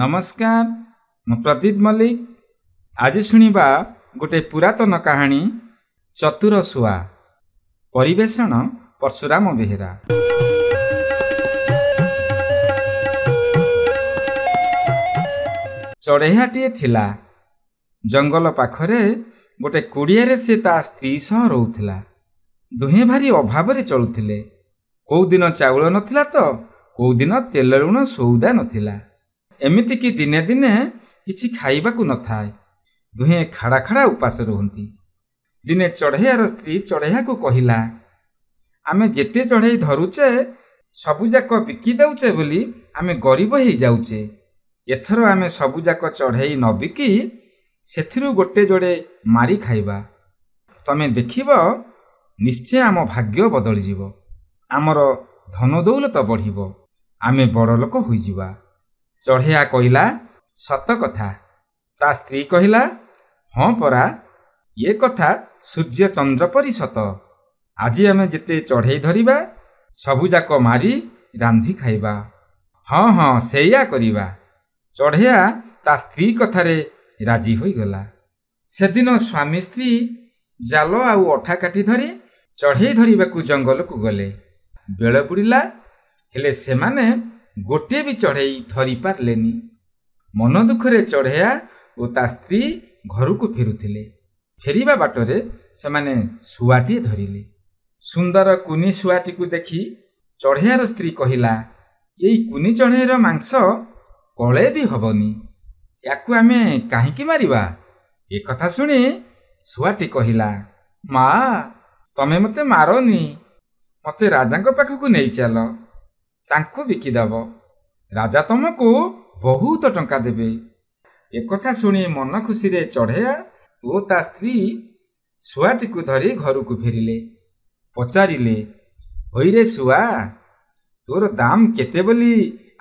ନମସ୍କାର ମୁଁ ପ୍ରଦୀପ ମଲ୍ଲିକ ଆଜି ଶୁଣିବା ଗୋଟିଏ ପୁରାତନ କାହାଣୀ ଚତୁର ଶୁଆ ପରିବେଷଣ ପର୍ଶୁରାମ ବେହେରା ଚଢ଼େଇଆଟିଏ ଥିଲା ଜଙ୍ଗଲ ପାଖରେ ଗୋଟିଏ କୁଡ଼ିଆରେ ସେ ତା ସ୍ତ୍ରୀ ସହ ରହୁଥିଲା ଦୁହେଁ ଭାରି ଅଭାବରେ ଚଳୁଥିଲେ କେଉଁ ଦିନ ଚାଉଳ ନଥିଲା ତ କେଉଁ ଦିନ ତେଲ ଲୁଣ ସଉଦା ନଥିଲା ଏମିତିକି ଦିନେ ଦିନେ କିଛି ଖାଇବାକୁ ନଥାଏ ଦୁହେଁ ଖାଡ଼ା ଖାଡ଼ା ଉପାସ ରୁହନ୍ତି ଦିନେ ଚଢ଼େଇଆର ସ୍ତ୍ରୀ ଚଢ଼େଇଆକୁ କହିଲା ଆମେ ଯେତେ ଚଢ଼େଇ ଧରୁଛେ ସବୁଯାକ ବିକି ଦେଉଛେ ବୋଲି ଆମେ ଗରିବ ହୋଇଯାଉଛେ ଏଥର ଆମେ ସବୁଯାକ ଚଢ଼େଇ ନ ବିକି ସେଥିରୁ ଗୋଟେ ଯୋଡ଼େ ମାରି ଖାଇବା ତମେ ଦେଖିବ ନିଶ୍ଚୟ ଆମ ଭାଗ୍ୟ ବଦଳିଯିବ ଆମର ଧନ ଦୌଲତ ବଢ଼ିବ ଆମେ ବଡ଼ ଲୋକ ହୋଇଯିବା ଚଢ଼େଇଆ କହିଲା ସତ କଥା ତା ସ୍ତ୍ରୀ କହିଲା ହଁ ପରା ଏ କଥା ସୂର୍ଯ୍ୟ ଚନ୍ଦ୍ର ପରି ସତ ଆଜି ଆମେ ଯେତେ ଚଢ଼େଇ ଧରିବା ସବୁଯାକ ମାରି ରାନ୍ଧି ଖାଇବା ହଁ ହଁ ସେଇଆ କରିବା ଚଢ଼େଆ ତା ସ୍ତ୍ରୀ କଥାରେ ରାଜି ହୋଇଗଲା ସେଦିନ ସ୍ୱାମୀ ସ୍ତ୍ରୀ ଜାଲ ଆଉ ଅଠା କାଠି ଧରି ଚଢ଼େଇ ଧରିବାକୁ ଜଙ୍ଗଲକୁ ଗଲେ ବେଳ ବୁଡ଼ିଲା ହେଲେ ସେମାନେ ଗୋଟିଏ ବି ଚଢ଼େଇ ଧରିପାରିଲେନି ମନ ଦୁଃଖରେ ଚଢ଼େଇଆ ଓ ତା ସ୍ତ୍ରୀ ଘରକୁ ଫେରୁଥିଲେ ଫେରିବା ବାଟରେ ସେମାନେ ଶୁଆଟିଏ ଧରିଲେ ସୁନ୍ଦର କୁନି ଶୁଆଟିକୁ ଦେଖି ଚଢ଼େଆର ସ୍ତ୍ରୀ କହିଲା ଏଇ କୁନି ଚଢ଼େଇର ମାଂସ କଳେ ବି ହେବନି ୟାକୁ ଆମେ କାହିଁକି ମାରିବା ଏକଥା ଶୁଣି ଶୁଆଟି କହିଲା ମା ତମେ ମୋତେ ମାରନି ମୋତେ ରାଜାଙ୍କ ପାଖକୁ ନେଇଚାଲ ତାଙ୍କୁ ବିକିଦେବ ରାଜା ତୁମକୁ ବହୁତ ଟଙ୍କା ଦେବେ ଏକଥା ଶୁଣି ମନ ଖୁସିରେ ଚଢ଼େୟା ଓ ତା ସ୍ତ୍ରୀ ଶୁଆଟିକୁ ଧରି ଘରକୁ ଫେରିଲେ ପଚାରିଲେ ହୋଇରେ ଶୁଆ ତୋର ଦାମ କେତେ ବୋଲି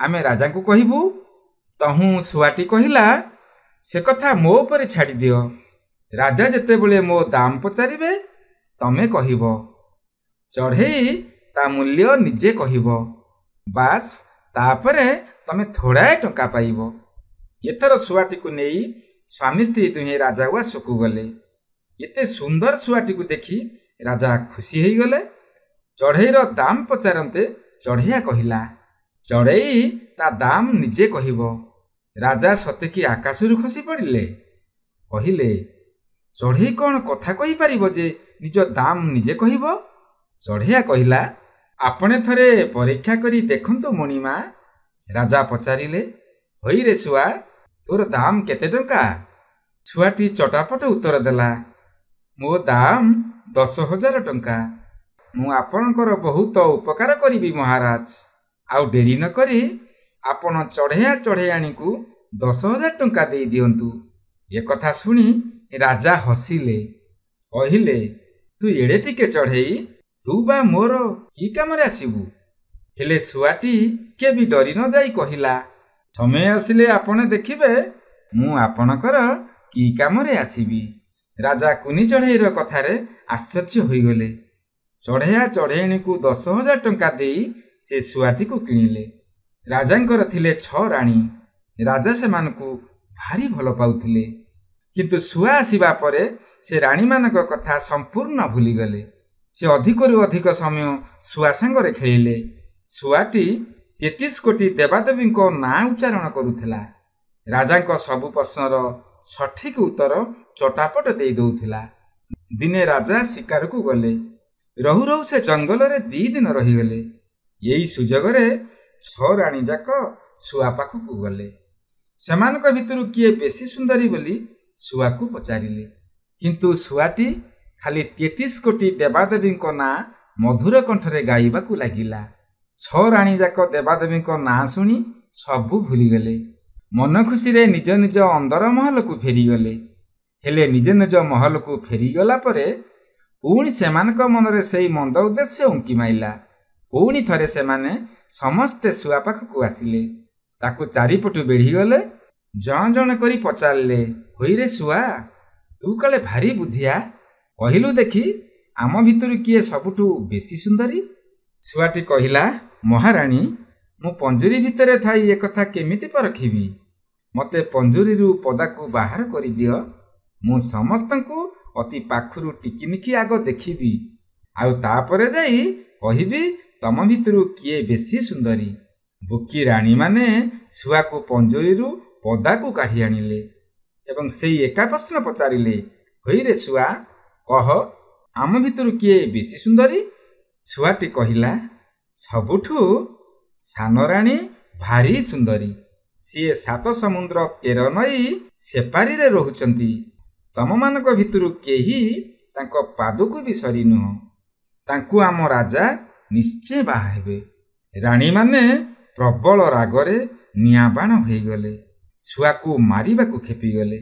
ଆମେ ରାଜାଙ୍କୁ କହିବୁ ତହୁଁ ଶୁଆଟି କହିଲା ସେ କଥା ମୋ ଉପରେ ଛାଡ଼ିଦିଅ ରାଜା ଯେତେବେଳେ ମୋ ଦାମ ପଚାରିବେ ତମେ କହିବ ଚଢ଼େଇ ତା ମୂଲ୍ୟ ନିଜେ କହିବ ବାସ୍ ତାପରେ ତମେ ଥୋଡ଼ାଏ ଟଙ୍କା ପାଇବ ଏଥର ଶୁଆଟିକୁ ନେଇ ସ୍ୱାମୀ ସ୍ତ୍ରୀ ଦୁହେଁ ରାଜା ଓଆସକୁ ଗଲେ ଏତେ ସୁନ୍ଦର ଶୁଆଟିକୁ ଦେଖି ରାଜା ଖୁସି ହୋଇଗଲେ ଚଢ଼େଇର ଦାମ ପଚାରନ୍ତେ ଚଢ଼େଇଆ କହିଲା ଚଢ଼େଇ ତା ଦାମ ନିଜେ କହିବ ରାଜା ସତେକି ଆକାଶରୁ ଖସି ପଡ଼ିଲେ କହିଲେ ଚଢ଼େଇ କ'ଣ କଥା କହିପାରିବ ଯେ ନିଜ ଦାମ ନିଜେ କହିବ ଚଢ଼େଇଆ କହିଲା ଆପଣେ ଥରେ ପରୀକ୍ଷା କରି ଦେଖନ୍ତୁ ମଣିମା ରାଜା ପଚାରିଲେ ହଇ ରେ ଶୁଆ ତୋର ଦାମ କେତେ ଟଙ୍କା ଛୁଆଟି ଚଟାପଟ ଉତ୍ତର ଦେଲା ମୋ ଦାମ ଦଶ ହଜାର ଟଙ୍କା ମୁଁ ଆପଣଙ୍କର ବହୁତ ଉପକାର କରିବି ମହାରାଜ ଆଉ ଡେରି ନ କରି ଆପଣ ଚଢ଼େଇଆ ଚଢ଼େଇଆଣିକୁ ଦଶ ହଜାର ଟଙ୍କା ଦେଇଦିଅନ୍ତୁ ଏକଥା ଶୁଣି ରାଜା ହସିଲେ କହିଲେ ତୁ ଏଡ଼େ ଟିକେ ଚଢ଼େଇ ତୁ ବା ମୋର କି କାମରେ ଆସିବୁ ହେଲେ ଶୁଆଟି କେବେ ଡରି ନ ଯାଇ କହିଲା ସମୟ ଆସିଲେ ଆପଣ ଦେଖିବେ ମୁଁ ଆପଣଙ୍କର କି କାମରେ ଆସିବି ରାଜା କୁନି ଚଢ଼େଇର କଥାରେ ଆଶ୍ଚର୍ଯ୍ୟ ହୋଇଗଲେ ଚଢ଼େଇଆ ଚଢ଼େଇଣୀକୁ ଦଶ ହଜାର ଟଙ୍କା ଦେଇ ସେ ଶୁଆଟିକୁ କିଣିଲେ ରାଜାଙ୍କର ଥିଲେ ଛଅ ରାଣୀ ରାଜା ସେମାନଙ୍କୁ ଭାରି ଭଲ ପାଉଥିଲେ କିନ୍ତୁ ଶୁଆ ଆସିବା ପରେ ସେ ରାଣୀମାନଙ୍କ କଥା ସମ୍ପୂର୍ଣ୍ଣ ଭୁଲିଗଲେ ସେ ଅଧିକରୁ ଅଧିକ ସମୟ ଶୁଆ ସାଙ୍ଗରେ ଖେଳିଲେ ଶୁଆଟି ତେତିଶ କୋଟି ଦେବାଦେବୀଙ୍କ ନାଁ ଉଚ୍ଚାରଣ କରୁଥିଲା ରାଜାଙ୍କ ସବୁ ପ୍ରଶ୍ନର ସଠିକ ଉତ୍ତର ଚଟାପଟ ଦେଇ ଦେଉଥିଲା ଦିନେ ରାଜା ଶିକାରକୁ ଗଲେ ରହୁ ରହୁ ସେ ଜଙ୍ଗଲରେ ଦୁଇ ଦିନ ରହିଗଲେ ଏଇ ସୁଯୋଗରେ ଛଅ ରାଣୀ ଯାକ ଶୁଆ ପାଖକୁ ଗଲେ ସେମାନଙ୍କ ଭିତରୁ କିଏ ବେଶୀ ସୁନ୍ଦରୀ ବୋଲି ଶୁଆକୁ ପଚାରିଲେ କିନ୍ତୁ ଶୁଆଟି ଖାଲି ତେତିଶ କୋଟି ଦେବାଦେବୀଙ୍କ ନାଁ ମଧୁର କଣ୍ଠରେ ଗାଇବାକୁ ଲାଗିଲା ଛଅ ରାଣୀଯାକ ଦେବାଦେବୀଙ୍କ ନାଁ ଶୁଣି ସବୁ ଭୁଲିଗଲେ ମନ ଖୁସିରେ ନିଜ ନିଜ ଅନ୍ଦର ମହଲକୁ ଫେରିଗଲେ ହେଲେ ନିଜ ନିଜ ମହଲକୁ ଫେରିଗଲା ପରେ ପୁଣି ସେମାନଙ୍କ ମନରେ ସେଇ ମନ୍ଦ ଉଦ୍ଦେଶ୍ୟ ଉଙ୍କି ମାରିଲା ପୁଣି ଥରେ ସେମାନେ ସମସ୍ତେ ଶୁଆ ପାଖକୁ ଆସିଲେ ତାକୁ ଚାରିପଟୁ ବେଢ଼ିଗଲେ ଜଣ ଜଣ କରି ପଚାରିଲେ ହୋଇରେ ଶୁଆ ତୁ କାଳେ ଭାରି ବୁଦ୍ଧିଆ କହିଲୁ ଦେଖି ଆମ ଭିତରୁ କିଏ ସବୁଠୁ ବେଶୀ ସୁନ୍ଦରୀ ଶୁଆଟି କହିଲା ମହାରାଣୀ ମୁଁ ପଞ୍ଜୁରୀ ଭିତରେ ଥାଇ ଏକଥା କେମିତି ପରଖିବି ମୋତେ ପଞ୍ଜୁରୀରୁ ପଦାକୁ ବାହାର କରିଦିଅ ମୁଁ ସମସ୍ତଙ୍କୁ ଅତି ପାଖରୁ ଟିକିନିକି ଆଗ ଦେଖିବି ଆଉ ତାପରେ ଯାଇ କହିବି ତମ ଭିତରୁ କିଏ ବେଶୀ ସୁନ୍ଦରୀ ବୁକି ରାଣୀମାନେ ଶୁଆକୁ ପଞ୍ଜୁରୀରୁ ପଦାକୁ କାଢ଼ି ଆଣିଲେ ଏବଂ ସେଇ ଏକା ପ୍ରଶ୍ନ ପଚାରିଲେ ହୋଇରେ ଶୁଆ କହ ଆମ ଭିତରୁ କିଏ ବେଶୀ ସୁନ୍ଦରୀ ଛୁଆଟି କହିଲା ସବୁଠୁ ସାନ ରାଣୀ ଭାରି ସୁନ୍ଦରୀ ସିଏ ସାତ ସମୁଦ୍ର ତେର ନଈ ସେପାରିରେ ରହୁଛନ୍ତି ତମମାନଙ୍କ ଭିତରୁ କେହି ତାଙ୍କ ପାଦକୁ ବି ସରି ନୁହଁ ତାଙ୍କୁ ଆମ ରାଜା ନିଶ୍ଚୟ ବାହା ହେବେ ରାଣୀମାନେ ପ୍ରବଳ ରାଗରେ ନିଆଁବାଣ ହୋଇଗଲେ ଶୁଆକୁ ମାରିବାକୁ ଖେପିଗଲେ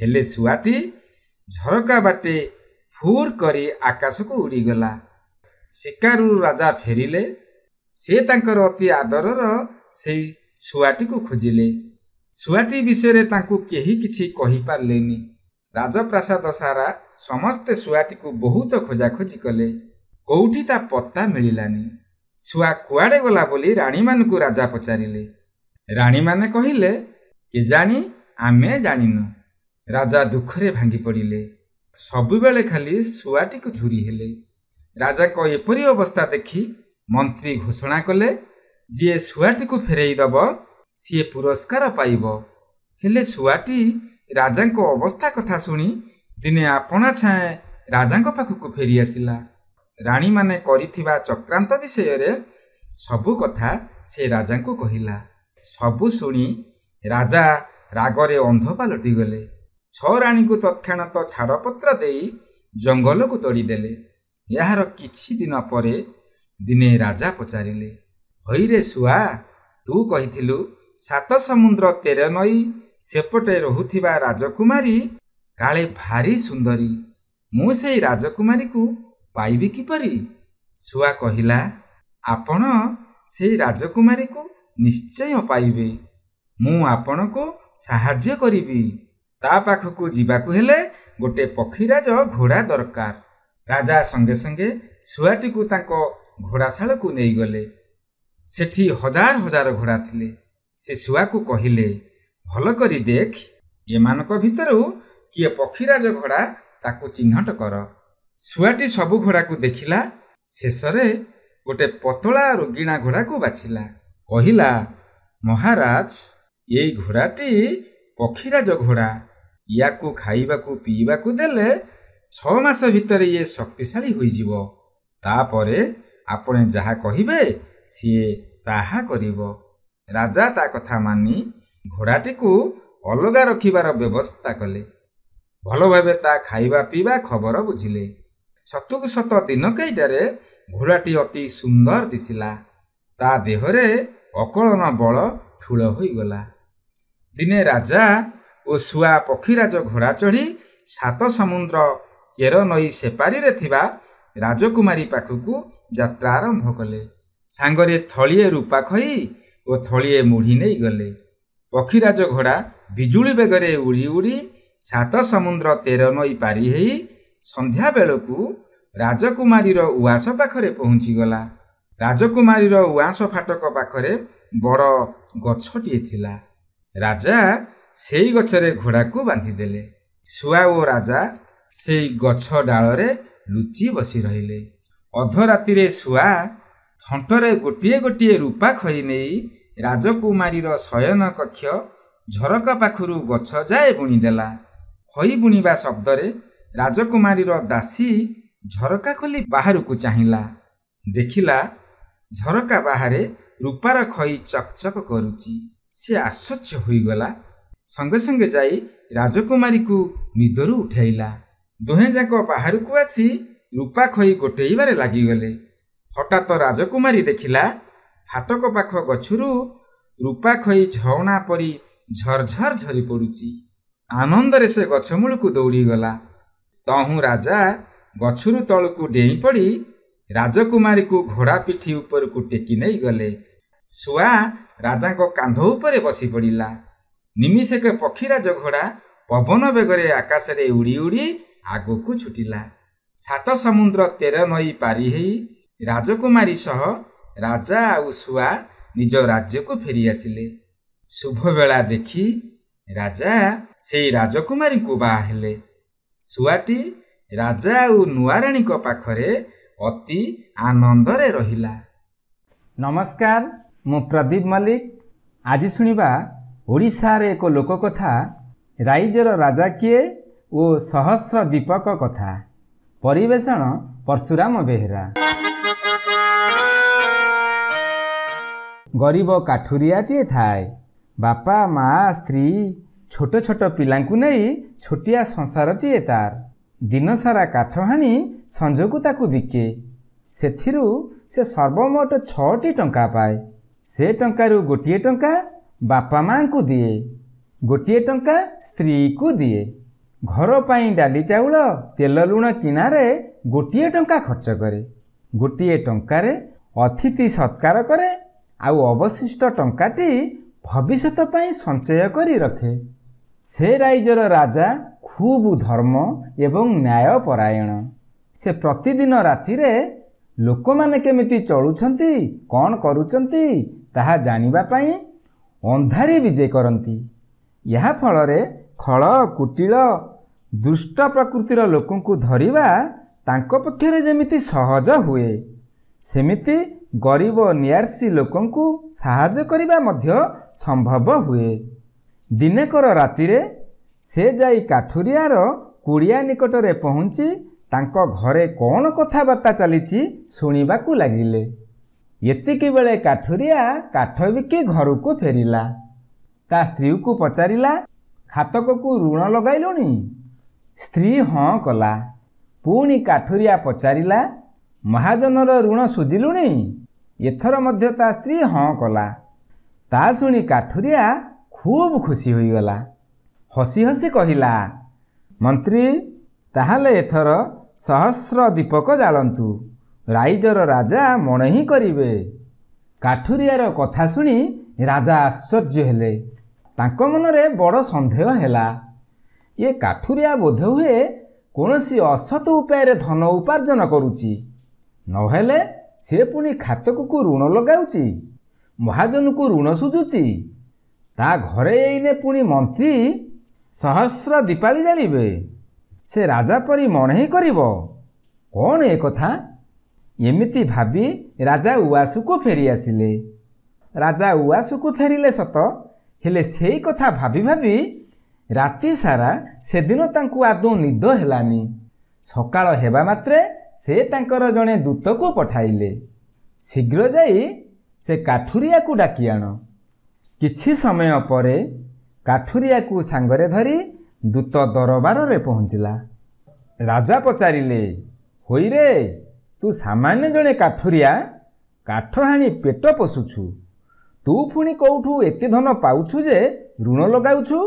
ହେଲେ ଶୁଆଟି ଝରକା ବାଟେ ଫୁର୍ କରି ଆକାଶକୁ ଉଡ଼ିଗଲା ଶିକାରୁ ରାଜା ଫେରିଲେ ସେ ତାଙ୍କର ଅତି ଆଦରର ସେଇ ଶୁଆଟିକୁ ଖୋଜିଲେ ଶୁଆଟି ବିଷୟରେ ତାଙ୍କୁ କେହି କିଛି କହିପାରିଲେନି ରାଜପ୍ରାସାଦ ସାରା ସମସ୍ତେ ଶୁଆଟିକୁ ବହୁତ ଖୋଜାଖୋଜି କଲେ କେଉଁଠି ତା ପତା ମିଳିଲାନି ଶୁଆ କୁଆଡ଼େ ଗଲା ବୋଲି ରାଣୀମାନଙ୍କୁ ରାଜା ପଚାରିଲେ ରାଣୀମାନେ କହିଲେ କେଜାଣି ଆମେ ଜାଣିନୁ ରାଜା ଦୁଃଖରେ ଭାଙ୍ଗି ପଡ଼ିଲେ ସବୁବେଳେ ଖାଲି ଶୁଆଟିକୁ ଝୁରି ହେଲେ ରାଜାଙ୍କ ଏପରି ଅବସ୍ଥା ଦେଖି ମନ୍ତ୍ରୀ ଘୋଷଣା କଲେ ଯିଏ ଶୁଆଟିକୁ ଫେରାଇ ଦେବ ସିଏ ପୁରସ୍କାର ପାଇବ ହେଲେ ଶୁଆଟି ରାଜାଙ୍କ ଅବସ୍ଥା କଥା ଶୁଣି ଦିନେ ଆପଣା ଛାଏଁ ରାଜାଙ୍କ ପାଖକୁ ଫେରିଆସିଲା ରାଣୀମାନେ କରିଥିବା ଚକ୍ରାନ୍ତ ବିଷୟରେ ସବୁ କଥା ସେ ରାଜାଙ୍କୁ କହିଲା ସବୁ ଶୁଣି ରାଜା ରାଗରେ ଅନ୍ଧ ପାଲଟିଗଲେ ଛଅ ରାଣୀଙ୍କୁ ତତ୍କ୍ଷଣାତ ଛାଡ଼ପତ୍ର ଦେଇ ଜଙ୍ଗଲକୁ ତଡ଼ିଦେଲେ ଏହାର କିଛି ଦିନ ପରେ ଦିନେ ରାଜା ପଚାରିଲେ ହଇରେ ଶୁଆ ତୁ କହିଥିଲୁ ସାତ ସମୁଦ୍ର ତେର ନଈ ସେପଟେ ରହୁଥିବା ରାଜକୁମାରୀ କାଳେ ଭାରି ସୁନ୍ଦରୀ ମୁଁ ସେଇ ରାଜକୁମାରୀକୁ ପାଇବି କିପରି ଶୁଆ କହିଲା ଆପଣ ସେଇ ରାଜକୁମାରୀକୁ ନିଶ୍ଚୟ ପାଇବେ ମୁଁ ଆପଣଙ୍କୁ ସାହାଯ୍ୟ କରିବି ତା ପାଖକୁ ଯିବାକୁ ହେଲେ ଗୋଟିଏ ପକ୍ଷୀରାଜ ଘୋଡ଼ା ଦରକାର ରାଜା ସଙ୍ଗେ ସଙ୍ଗେ ଶୁଆଟିକୁ ତାଙ୍କ ଘୋଡ଼ାଶାଳକୁ ନେଇଗଲେ ସେଠି ହଜାର ହଜାର ଘୋଡ଼ା ଥିଲେ ସେ ଶୁଆକୁ କହିଲେ ଭଲ କରି ଦେଖ ଏମାନଙ୍କ ଭିତରୁ କିଏ ପକ୍ଷୀରାଜ ଘୋଡ଼ା ତାକୁ ଚିହ୍ନଟ କର ଶୁଆଟି ସବୁ ଘୋଡ଼ାକୁ ଦେଖିଲା ଶେଷରେ ଗୋଟିଏ ପତଳା ରୋଗିଣା ଘୋଡ଼ାକୁ ବାଛିଲା କହିଲା ମହାରାଜ ଏଇ ଘୋଡ଼ାଟି ପକ୍ଷୀରାଜ ଘୋଡ଼ା ୟାକୁ ଖାଇବାକୁ ପିଇବାକୁ ଦେଲେ ଛଅ ମାସ ଭିତରେ ଇଏ ଶକ୍ତିଶାଳୀ ହୋଇଯିବ ତାପରେ ଆପଣ ଯାହା କହିବେ ସିଏ ତାହା କରିବ ରାଜା ତା କଥା ମାନି ଘୋଡ଼ାଟିକୁ ଅଲଗା ରଖିବାର ବ୍ୟବସ୍ଥା କଲେ ଭଲ ଭାବେ ତା ଖାଇବା ପିଇବା ଖବର ବୁଝିଲେ ସତକୁ ସତ ଦିନ କେଇଟାରେ ଘୋଡ଼ାଟି ଅତି ସୁନ୍ଦର ଦିଶିଲା ତା ଦେହରେ ଅକଳନ ବଳ ଠୁଳ ହୋଇଗଲା ଦିନେ ରାଜା ଓ ଶୁଆ ପକ୍ଷୀରାଜ ଘୋଡ଼ା ଚଢ଼ି ସାତ ସମୁଦ୍ର କେର ନଈ ସେପାରିରେ ଥିବା ରାଜକୁମାରୀ ପାଖକୁ ଯାତ୍ରା ଆରମ୍ଭ କଲେ ସାଙ୍ଗରେ ଥଳିଏ ରୂପା ଖଇ ଓ ଥଳିଏ ମୁଢ଼ି ନେଇଗଲେ ପକ୍ଷୀରାଜ ଘୋଡ଼ା ବିଜୁଳି ବେଗରେ ଉଡ଼ି ଉଡ଼ି ସାତ ସମୁଦ୍ର ତେର ନଈ ପାରି ହେଇ ସନ୍ଧ୍ୟାବେଳକୁ ରାଜକୁମାରୀର ଉଆସ ପାଖରେ ପହଞ୍ଚିଗଲା ରାଜକୁମାରୀର ଉଆଁସ ଫାଟକ ପାଖରେ ବଡ଼ ଗଛଟିଏ ଥିଲା ରାଜା ସେଇ ଗଛରେ ଘୋଡ଼ାକୁ ବାନ୍ଧିଦେଲେ ଶୁଆ ଓ ରାଜା ସେଇ ଗଛ ଡାଳରେ ଲୁଚି ବସି ରହିଲେ ଅଧରାତିରେ ଶୁଆ ଥଣ୍ଟରେ ଗୋଟିଏ ଗୋଟିଏ ରୂପା ଖଇ ନେଇ ରାଜକୁମାରୀର ଶୟନ କକ୍ଷ ଝରକା ପାଖରୁ ଗଛ ଯାଏ ବୁଣିଦେଲା ଖଇ ବୁଣିବା ଶବ୍ଦରେ ରାଜକୁମାରୀର ଦାସୀ ଝରକା ଖୋଲି ବାହାରକୁ ଚାହିଁଲା ଦେଖିଲା ଝରକା ବାହାରେ ରୂପାର ଖଇ ଚକ୍ ଚକ୍ କରୁଛି ସେ ଆଶ୍ଚର୍ଯ୍ୟ ହୋଇଗଲା ସଙ୍ଗେ ସଙ୍ଗେ ଯାଇ ରାଜକୁମାରୀକୁ ନିଦରୁ ଉଠାଇଲା ଦୁହେଁଯାକ ବାହାରକୁ ଆସି ରୂପା ଖଇ ଗୋଟେଇବାରେ ଲାଗିଗଲେ ହଠାତ୍ ରାଜକୁମାରୀ ଦେଖିଲା ହାଟକ ପାଖ ଗଛରୁ ରୂପା ଖଇ ଝଉଣା ପରି ଝରଝର ଝରି ପଡ଼ୁଛି ଆନନ୍ଦରେ ସେ ଗଛମୂଳକୁ ଦୌଡ଼ିଗଲା ତହୁଁ ରାଜା ଗଛରୁ ତଳକୁ ଡେଇଁ ପଡ଼ି ରାଜକୁମାରୀକୁ ଘୋଡ଼ା ପିଠି ଉପରକୁ ଟେକି ନେଇଗଲେ ଶୁଆ ରାଜାଙ୍କ କାନ୍ଧ ଉପରେ ବସି ପଡ଼ିଲା ନିମିଷକେ ପକ୍ଷୀରାଜ ଘୋଡ଼ା ପବନ ବେଗରେ ଆକାଶରେ ଉଡ଼ି ଉଡ଼ି ଆଗକୁ ଛୁଟିଲା ସାତ ସମୁଦ୍ର ତେର ନଈ ପାରି ହେଇ ରାଜକୁମାରୀ ସହ ରାଜା ଆଉ ଶୁଆ ନିଜ ରାଜ୍ୟକୁ ଫେରିଆସିଲେ ଶୁଭବେଳା ଦେଖି ରାଜା ସେଇ ରାଜକୁମାରୀଙ୍କୁ ବାହା ହେଲେ ଶୁଆଟି ରାଜା ଆଉ ନୂଆରାଣୀଙ୍କ ପାଖରେ ଅତି ଆନନ୍ଦରେ ରହିଲା ନମସ୍କାର ମୁଁ ପ୍ରଦୀପ ମଲ୍ଲିକ ଆଜି ଶୁଣିବା ଓଡ଼ିଶାରେ ଏକ ଲୋକ କଥା ରାଇଜର ରାଜା କିଏ ଓ ସହସ୍ର ଦୀପକ କଥା ପରିବେଷଣ ପର୍ଶୁରାମ ବେହେରା ଗରିବ କାଠୁରିଆଟିଏ ଥାଏ ବାପା ମା ସ୍ତ୍ରୀ ଛୋଟ ଛୋଟ ପିଲାଙ୍କୁ ନେଇ ଛୋଟିଆ ସଂସାରଟିଏ ତାର ଦିନସାରା କାଠ ହାଣି ସଞ୍ଜକୁ ତାକୁ ବିକେ ସେଥିରୁ ସେ ସର୍ବମୋଟ ଛଅଟି ଟଙ୍କା ପାଏ ସେ ଟଙ୍କାରୁ ଗୋଟିଏ ଟଙ୍କା ବାପା ମାଆଙ୍କୁ ଦିଏ ଗୋଟିଏ ଟଙ୍କା ସ୍ତ୍ରୀକୁ ଦିଏ ଘର ପାଇଁ ଡାଲି ଚାଉଳ ତେଲ ଲୁଣ କିଣାରେ ଗୋଟିଏ ଟଙ୍କା ଖର୍ଚ୍ଚ କରେ ଗୋଟିଏ ଟଙ୍କାରେ ଅତିଥି ସତ୍କାର କରେ ଆଉ ଅବଶିଷ୍ଟ ଟଙ୍କାଟି ଭବିଷ୍ୟତ ପାଇଁ ସଞ୍ଚୟ କରି ରଖେ ସେ ରାଇଜର ରାଜା ଖୁବ୍ ଧର୍ମ ଏବଂ ନ୍ୟାୟ ପରାୟଣ ସେ ପ୍ରତିଦିନ ରାତିରେ ଲୋକମାନେ କେମିତି ଚଳୁଛନ୍ତି କ'ଣ କରୁଛନ୍ତି ତାହା ଜାଣିବା ପାଇଁ ଅନ୍ଧାରେ ବିଜେ କରନ୍ତି ଏହା ଫଳରେ ଖଳ କୁଟିଳ ଦୁଷ୍ଟ ପ୍ରକୃତିର ଲୋକଙ୍କୁ ଧରିବା ତାଙ୍କ ପକ୍ଷରେ ଯେମିତି ସହଜ ହୁଏ ସେମିତି ଗରିବ ନିଆର୍ସି ଲୋକଙ୍କୁ ସାହାଯ୍ୟ କରିବା ମଧ୍ୟ ସମ୍ଭବ ହୁଏ ଦିନେକର ରାତିରେ ସେ ଯାଇ କାଠୁରିଆର କୁଡ଼ିଆ ନିକଟରେ ପହଞ୍ଚି ତାଙ୍କ ଘରେ କ'ଣ କଥାବାର୍ତ୍ତା ଚାଲିଛି ଶୁଣିବାକୁ ଲାଗିଲେ ଏତିକି ବେଳେ କାଠୁରିଆ କାଠ ବିକି ଘରକୁ ଫେରିଲା ତା ସ୍ତ୍ରୀକୁ ପଚାରିଲା ଖାତକକୁ ଋଣ ଲଗାଇଲୁଣି ସ୍ତ୍ରୀ ହଁ କଲା ପୁଣି କାଠୁରିଆ ପଚାରିଲା ମହାଜନର ଋଣ ସୁଝିଲୁଣି ଏଥର ମଧ୍ୟ ତା ସ୍ତ୍ରୀ ହଁ କଲା ତା ଶୁଣି କାଠୁରିଆ ଖୁବ୍ ଖୁସି ହୋଇଗଲା ହସି ହସି କହିଲା ମନ୍ତ୍ରୀ ତାହେଲେ ଏଥର ସହସ୍ର ଦୀପକ ଜାଳନ୍ତୁ ରାଇଜର ରାଜା ମନେ ହିଁ କରିବେ କାଠୁରିଆର କଥା ଶୁଣି ରାଜା ଆଶ୍ଚର୍ଯ୍ୟ ହେଲେ ତାଙ୍କ ମନରେ ବଡ଼ ସନ୍ଦେହ ହେଲା ଇଏ କାଠୁରିଆ ବୋଧ ହୁଏ କୌଣସି ଅସତ ଉପାୟରେ ଧନ ଉପାର୍ଜନ କରୁଛି ନହେଲେ ସେ ପୁଣି ଖାତକକୁ ଋଣ ଲଗାଉଛି ମହାଜନକୁ ଋଣ ସୁଝୁଛି ତା ଘରେ ଏଇନେ ପୁଣି ମନ୍ତ୍ରୀ ସହସ୍ର ଦୀପାଳି ଜାଳିବେ ସେ ରାଜା ପରି ମନେ ହିଁ କରିବ କ'ଣ ଏ କଥା ଏମିତି ଭାବି ରାଜା ଉଆସୁକୁ ଫେରିଆସିଲେ ରାଜା ଉଆସୁକୁ ଫେରିଲେ ସତ ହେଲେ ସେଇ କଥା ଭାବି ଭାବି ରାତି ସାରା ସେଦିନ ତାଙ୍କୁ ଆଦୌ ନିଦ ହେଲାନି ସକାଳ ହେବା ମାତ୍ରେ ସେ ତାଙ୍କର ଜଣେ ଦୂତକୁ ପଠାଇଲେ ଶୀଘ୍ର ଯାଇ ସେ କାଠୁରିଆକୁ ଡାକି ଆଣ କିଛି ସମୟ ପରେ କାଠୁରିଆକୁ ସାଙ୍ଗରେ ଧରି ଦୂତ ଦରବାରରେ ପହଞ୍ଚିଲା ରାଜା ପଚାରିଲେ ହୋଇରେ ତୁ ସାମାନ୍ୟ ଜଣେ କାଠୁରିଆ କାଠ ହାଣି ପେଟ ପୋଷୁଛୁ ତୁ ପୁଣି କେଉଁଠୁ ଏତେ ଧନ ପାଉଛୁ ଯେ ଋଣ ଲଗାଉଛୁ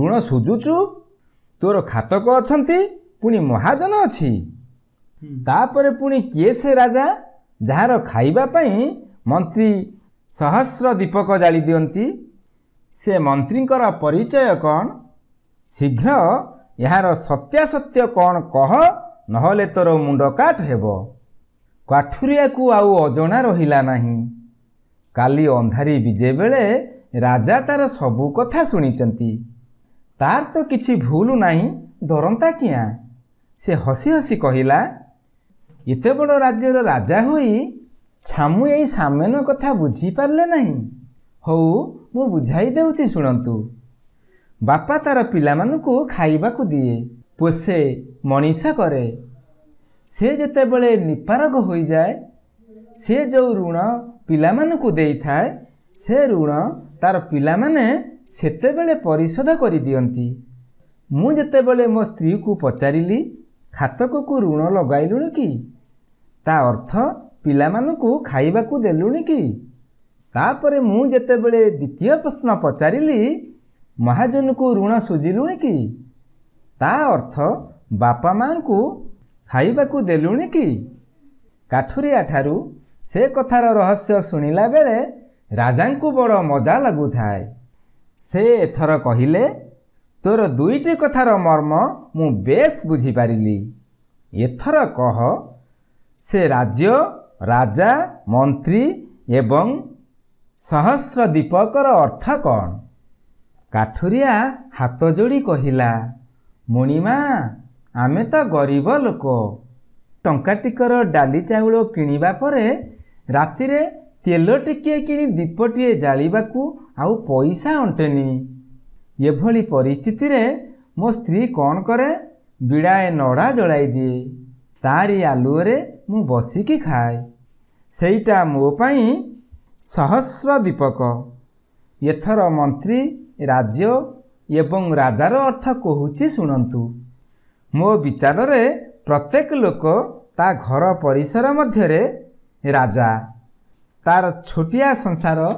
ଋଣ ସୁଝୁଛୁ ତୋର ଖାତକ ଅଛନ୍ତି ପୁଣି ମହାଜନ ଅଛି ତାପରେ ପୁଣି କିଏ ସେ ରାଜା ଯାହାର ଖାଇବା ପାଇଁ ମନ୍ତ୍ରୀ ସହସ୍ର ଦୀପକ ଜାଳି ଦିଅନ୍ତି ସେ ମନ୍ତ୍ରୀଙ୍କର ପରିଚୟ କ'ଣ ଶୀଘ୍ର ଏହାର ସତ୍ୟାସତ୍ୟ କ'ଣ କହ ନହେଲେ ତୋର ମୁଣ୍ଡ କାଟ ହେବ କାଠୁରିଆକୁ ଆଉ ଅଜଣା ରହିଲା ନାହିଁ କାଲି ଅନ୍ଧାରି ବିଜେବେଳେ ରାଜା ତା'ର ସବୁ କଥା ଶୁଣିଛନ୍ତି ତାର ତ କିଛି ଭୁଲ ନାହିଁ ଧରନ୍ତା କିଆଁ ସେ ହସି ହସି କହିଲା ଏତେ ବଡ଼ ରାଜ୍ୟର ରାଜା ହୋଇ ଛାମୁ ଏଇ ସାମେନ କଥା ବୁଝିପାରିଲେ ନାହିଁ ହଉ ମୁଁ ବୁଝାଇ ଦେଉଛି ଶୁଣନ୍ତୁ ବାପା ତା'ର ପିଲାମାନଙ୍କୁ ଖାଇବାକୁ ଦିଏ ପୋଷେ ମଣିଷ କରେ ସେ ଯେତେବେଳେ ନିପାରଗ ହୋଇଯାଏ ସେ ଯେଉଁ ଋଣ ପିଲାମାନଙ୍କୁ ଦେଇଥାଏ ସେ ଋଣ ତା'ର ପିଲାମାନେ ସେତେବେଳେ ପରିଶୋଧ କରିଦିଅନ୍ତି ମୁଁ ଯେତେବେଳେ ମୋ ସ୍ତ୍ରୀକୁ ପଚାରିଲି ଖାତକକୁ ଋଣ ଲଗାଇଲୁଣି କି ତା ଅର୍ଥ ପିଲାମାନଙ୍କୁ ଖାଇବାକୁ ଦେଲୁଣି କି ତାପରେ ମୁଁ ଯେତେବେଳେ ଦ୍ୱିତୀୟ ପ୍ରଶ୍ନ ପଚାରିଲି ମହାଜନକୁ ଋଣ ସୁଝିଲୁଣି କି ତା ଅର୍ଥ ବାପା ମାଆଙ୍କୁ ଖାଇବାକୁ ଦେଲୁଣି କି କାଠୁରିଆଠାରୁ ସେ କଥାର ରହସ୍ୟ ଶୁଣିଲା ବେଳେ ରାଜାଙ୍କୁ ବଡ଼ ମଜା ଲାଗୁଥାଏ ସେ ଏଥର କହିଲେ ତୋର ଦୁଇଟି କଥାର ମର୍ମ ମୁଁ ବେଶ୍ ବୁଝିପାରିଲି ଏଥର କହ ସେ ରାଜ୍ୟ ରାଜା ମନ୍ତ୍ରୀ ଏବଂ ସହସ୍ର ଦୀପକର ଅର୍ଥ କ'ଣ କାଠୁରିଆ ହାତ ଯୋଡ଼ି କହିଲା ମୁଣିମା ଆମେ ତ ଗରିବ ଲୋକ ଟଙ୍କା ଟିକର ଡାଲି ଚାଉଳ କିଣିବା ପରେ ରାତିରେ ତେଲ ଟିକିଏ କିଣି ଦୀପଟିଏ ଜାଳିବାକୁ ଆଉ ପଇସା ଅଣ୍ଟେନି ଏଭଳି ପରିସ୍ଥିତିରେ ମୋ ସ୍ତ୍ରୀ କ'ଣ କରେ ବିଡ଼ାଏ ନଡ଼ା ଜଳାଇ ଦିଏ ତାରି ଆଲୁଅରେ ମୁଁ ବସିକି ଖାଏ ସେଇଟା ମୋ ପାଇଁ ସହସ୍ର ଦୀପକ ଏଥର ମନ୍ତ୍ରୀ ରାଜ୍ୟ ଏବଂ ରାଜାର ଅର୍ଥ କହୁଛି ଶୁଣନ୍ତୁ ମୋ ବିଚାରରେ ପ୍ରତ୍ୟେକ ଲୋକ ତା ଘର ପରିସର ମଧ୍ୟରେ ରାଜା ତା'ର ଛୋଟିଆ ସଂସାର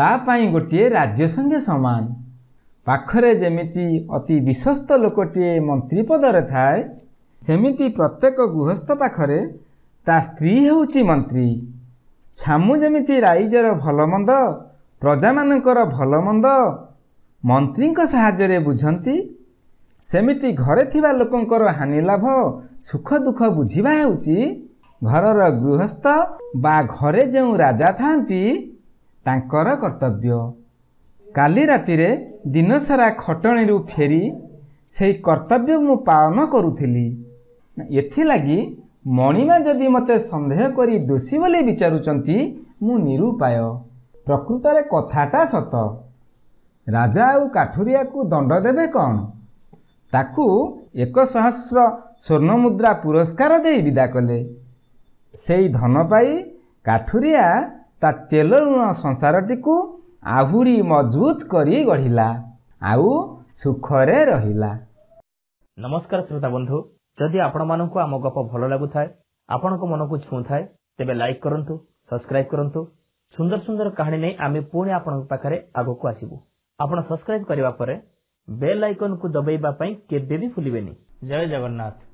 ତା ପାଇଁ ଗୋଟିଏ ରାଜ୍ୟ ସଙ୍ଗେ ସମାନ ପାଖରେ ଯେମିତି ଅତି ବିଶ୍ୱସ୍ତ ଲୋକଟିଏ ମନ୍ତ୍ରୀ ପଦରେ ଥାଏ ସେମିତି ପ୍ରତ୍ୟେକ ଗୃହସ୍ଥ ପାଖରେ ତା ସ୍ତ୍ରୀ ହେଉଛି ମନ୍ତ୍ରୀ ଛାମୁ ଯେମିତି ରାଇଜର ଭଲମନ୍ଦ ପ୍ରଜାମାନଙ୍କର ଭଲମନ୍ଦ ମନ୍ତ୍ରୀଙ୍କ ସାହାଯ୍ୟରେ ବୁଝନ୍ତି ସେମିତି ଘରେ ଥିବା ଲୋକଙ୍କର ହାନି ଲାଭ ସୁଖ ଦୁଃଖ ବୁଝିବା ହେଉଛି ଘରର ଗୃହସ୍ଥ ବା ଘରେ ଯେଉଁ ରାଜା ଥାଆନ୍ତି ତାଙ୍କର କର୍ତ୍ତବ୍ୟ କାଲି ରାତିରେ ଦିନସାରା ଖଟଣୀରୁ ଫେରି ସେହି କର୍ତ୍ତବ୍ୟ ମୁଁ ପାଳନ କରୁଥିଲି ଏଥିଲାଗି ମଣିମା ଯଦି ମୋତେ ସନ୍ଦେହ କରି ଦୋଷୀ ବୋଲି ବିଚାରୁଛନ୍ତି ମୁଁ ନିରୁପାୟ ପ୍ରକୃତରେ କଥାଟା ସତ ରାଜା ଆଉ କାଠୁରିଆକୁ ଦଣ୍ଡ ଦେବେ କ'ଣ ତାକୁ ଏକ ସହସ୍ର ସ୍ୱର୍ଣ୍ଣମୁଦ୍ରା ପୁରସ୍କାର ଦେଇ ବିଦା କଲେ ସେଇ ଧନ ପାଇ କାଠୁରିଆ ତା ତେଲ ଲୁଣ ସଂସାରଟିକୁ ଆହୁରି ମଜବୁତ କରି ଗଢ଼ିଲା ଆଉ ସୁଖରେ ରହିଲା ନମସ୍କାର ଶ୍ରୋତା ବନ୍ଧୁ ଯଦି ଆପଣମାନଙ୍କୁ ଆମ ଗପ ଭଲ ଲାଗୁଥାଏ ଆପଣଙ୍କ ମନକୁ ଛୁଉଁଥାଏ ତେବେ ଲାଇକ୍ କରନ୍ତୁ ସବସ୍କ୍ରାଇବ୍ କରନ୍ତୁ ସୁନ୍ଦର ସୁନ୍ଦର କାହାଣୀ ନେଇ ଆମେ ପୁଣି ଆପଣଙ୍କ ପାଖରେ ଆଗକୁ ଆସିବୁ ଆପଣ ସବସ୍କ୍ରାଇବ୍ କରିବା ପରେ ବେଲ୍ ଆଇକନ୍ କୁ ଦବାଇବା ପାଇଁ କେବେ ବି ଭୁଲିବେନି ଜୟ ଜଗନ୍ନାଥ